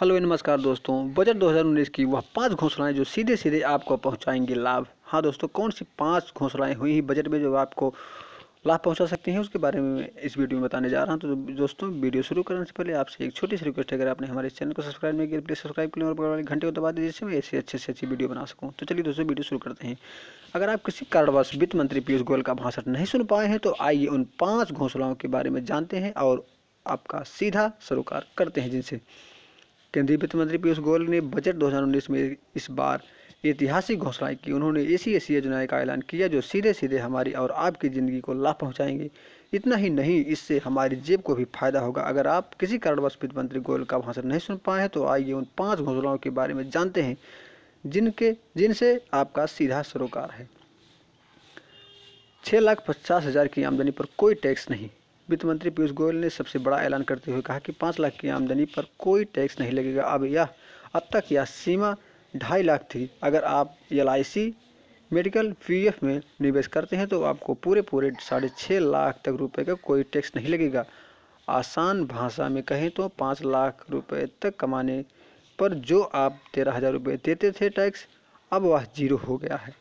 hello नमस्कार दोस्तों budget 2019 की वह पांच घोषणाएं जो सीधे सीधे आपको पहुंचाएंगे लाभ हाँ दोस्तों कौन सी पांच घोषणाएं हुई बजट में जो आपको लाभ पहुंचा सकती हैं उसके बारे में इस वीडियो में बताने जा रहा हूं तो दोस्तों वीडियो शुरू करने से पहले आपसे एक छोटी सी रिक्वेस्ट है अगर आपने हमारे चैनल को सब्सक्राइब नहीं किया तो प्लीज़ सब्सक्राइब करें और वाले घंटे को दबा दीजिए जिससे मैं ऐसी अच्छे से अच्छी वीडियो बना सकूँ तो चलिए दोस्तों वीडियो शुरू करते हैं अगर आप किसी कारणवश वित्त मंत्री पीयूष गोयल का भाषण नहीं सुन पाए हैं तो आइए उन पाँच घोषणाओं के बारे में जानते हैं और आपका सीधा सरोकार करते हैं जिनसे केंद्रीय वित्त मंत्री पीयूष गोयल ने बजट 2019 में इस बार ऐतिहासिक घोषणाएं की उन्होंने ऐसी ऐसी योजनाएं का ऐलान किया जो सीधे सीधे हमारी और आपकी ज़िंदगी को लाभ पहुंचाएंगी इतना ही नहीं इससे हमारी जेब को भी फायदा होगा अगर आप किसी कारणवश वित्त मंत्री गोयल का भाषण नहीं सुन पाए हैं तो आइए उन पाँच घोषणाओं के बारे में जानते हैं जिनके जिनसे आपका सीधा सरोकार है छः लाख पचास हज़ार की आमदनी पर कोई टैक्स नहीं वित्त मंत्री पीयूष गोयल ने सबसे बड़ा ऐलान करते हुए कहा कि पाँच लाख की आमदनी पर कोई टैक्स नहीं लगेगा अब यह अब तक यह सीमा ढाई लाख थी अगर आप एल मेडिकल पीएफ में निवेश करते हैं तो आपको पूरे पूरे साढ़े छः लाख तक रुपए का कोई टैक्स नहीं लगेगा आसान भाषा में कहें तो पाँच लाख रुपए तक कमाने पर जो आप तेरह हज़ार रुपये देते थे टैक्स अब वह जीरो हो गया है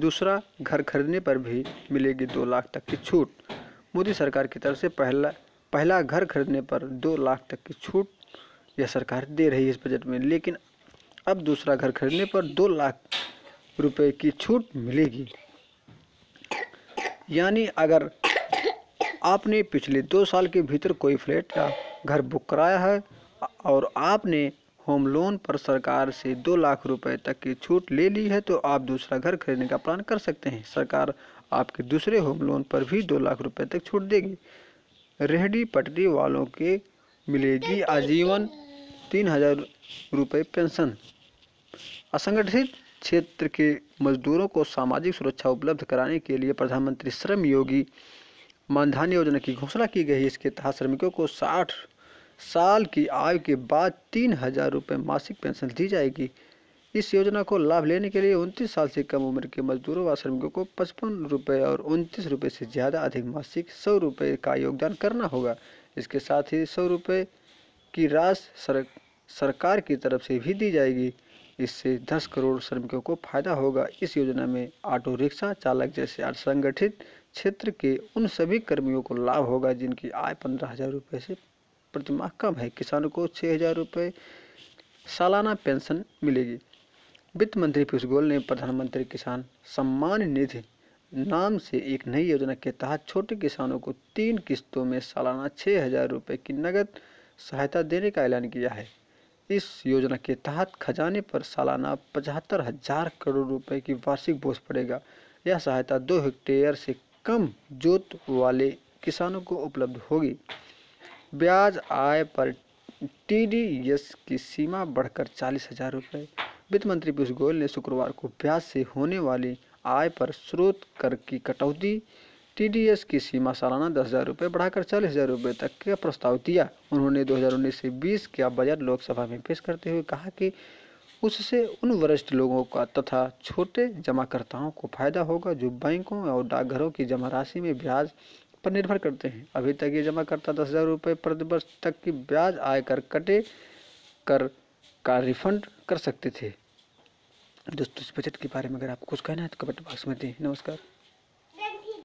दूसरा घर खरीदने पर भी मिलेगी दो लाख तक की छूट मोदी सरकार की तरफ से पहला पहला घर खरीदने पर दो लाख तक की छूट यह सरकार दे रही है इस बजट में लेकिन अब दूसरा घर खरीदने पर दो लाख रुपए की छूट मिलेगी यानी अगर आपने पिछले दो साल के भीतर कोई फ्लैट या घर बुक कराया है और आपने होम लोन पर सरकार से दो लाख रुपए तक की छूट ले ली है तो आप दूसरा घर खरीदने का प्लान कर सकते हैं सरकार आपके दूसरे होम लोन पर भी दो लाख रुपए तक छूट देगी रेहड़ी पटरी वालों के मिलेगी आजीवन तीन हजार रुपये पेंशन असंगठित क्षेत्र के मजदूरों को सामाजिक सुरक्षा उपलब्ध कराने के लिए प्रधानमंत्री श्रम योगी मानधान योजना की घोषणा की गई है इसके तहत श्रमिकों को साठ साल की आय के बाद तीन हजार रुपये मासिक पेंशन दी जाएगी इस योजना को लाभ लेने के लिए उनतीस साल से कम उम्र के मजदूरों व श्रमिकों को पचपन रुपये और उनतीस रुपये से ज़्यादा अधिक मासिक सौ रुपये का योगदान करना होगा इसके साथ ही सौ रुपये की राशि सर, सरकार की तरफ से भी दी जाएगी इससे दस करोड़ श्रमिकों को फायदा होगा इस योजना में ऑटो रिक्शा चालक जैसे असंगठित क्षेत्र के उन सभी कर्मियों को लाभ होगा जिनकी आय पंद्रह हज़ार रुपये से प्रतिमाह कम है किसानों को छः हज़ार रुपये सालाना पेंशन मिलेगी वित्त मंत्री पीयूष गोयल ने प्रधानमंत्री किसान सम्मान निधि नाम से एक नई योजना के तहत छोटे किसानों को तीन किस्तों में सालाना छः हज़ार रुपये की नगद सहायता देने का ऐलान किया है इस योजना के तहत खजाने पर सालाना पचहत्तर हजार करोड़ रुपए की वार्षिक बोझ पड़ेगा यह सहायता दो हेक्टेयर से कम जोत वाले किसानों को उपलब्ध होगी ब्याज आय पर टीडीएस की सीमा बढ़कर चालीस हजार रुपये वित्त मंत्री पीयूष गोयल ने शुक्रवार को ब्याज से होने वाली आय पर स्रोत कर की कटौती टीडीएस की सीमा सालाना दस हज़ार रुपये बढ़ाकर चालीस हज़ार रुपये तक का प्रस्ताव दिया उन्होंने 2019 से 20 का बजट लोकसभा में पेश करते हुए कहा कि उससे उन वरिष्ठ लोगों का तथा छोटे जमाकर्ताओं को फायदा होगा जो बैंकों और डाकघरों की जमा राशि में ब्याज पर निर्भर करते हैं अभी तक ये जमा करता दस हज़ार रुपये प्रतिवर्ष तक की ब्याज आयकर कटे कर का रिफंड कर सकते थे दोस्तों इस बजट के बारे में अगर आपको कुछ कहना है तो कमेंट बॉक्स में दें नमस्कार